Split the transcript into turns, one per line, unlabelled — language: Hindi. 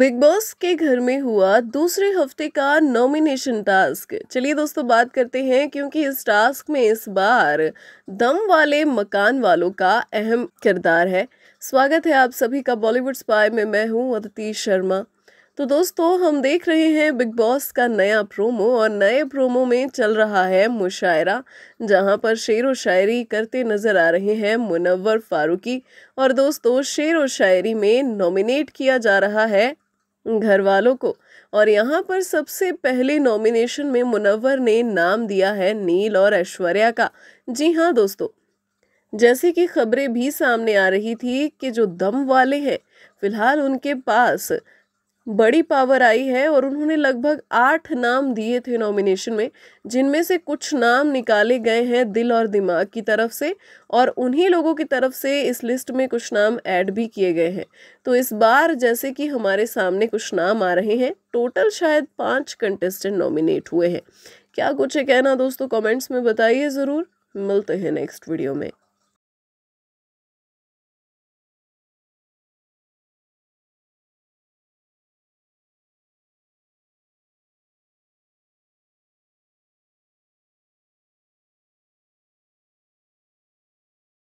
बिग बॉस के घर में हुआ दूसरे हफ्ते का नॉमिनेशन टास्क चलिए दोस्तों बात करते हैं क्योंकि इस टास्क में इस बार दम वाले मकान वालों का अहम किरदार है स्वागत है आप सभी का बॉलीवुड स्पाई में मैं हूं अदिति शर्मा तो दोस्तों हम देख रहे हैं बिग बॉस का नया प्रोमो और नए प्रोमो में चल रहा है मुशायरा जहां पर शेर व शायरी करते नज़र आ रहे हैं मुनवर फारूकी और दोस्तों शेर व शायरी में नॉमिनेट किया जा रहा है घर वालों को और यहाँ पर सबसे पहले नॉमिनेशन में मुनव्वर ने नाम दिया है नील और ऐश्वर्या का जी हाँ दोस्तों जैसे कि खबरें भी सामने आ रही थी कि जो दम वाले हैं फिलहाल उनके पास बड़ी पावर आई है और उन्होंने लगभग आठ नाम दिए थे नॉमिनेशन में जिनमें से कुछ नाम निकाले गए हैं दिल और दिमाग की तरफ से और उन्हीं लोगों की तरफ से इस लिस्ट में कुछ नाम ऐड भी किए गए हैं तो इस बार जैसे कि हमारे सामने कुछ नाम आ रहे हैं टोटल शायद पाँच कंटेस्टेंट नॉमिनेट हुए हैं क्या कुछ है कहना दोस्तों कॉमेंट्स में बताइए ज़रूर मिलते हैं नेक्स्ट वीडियो में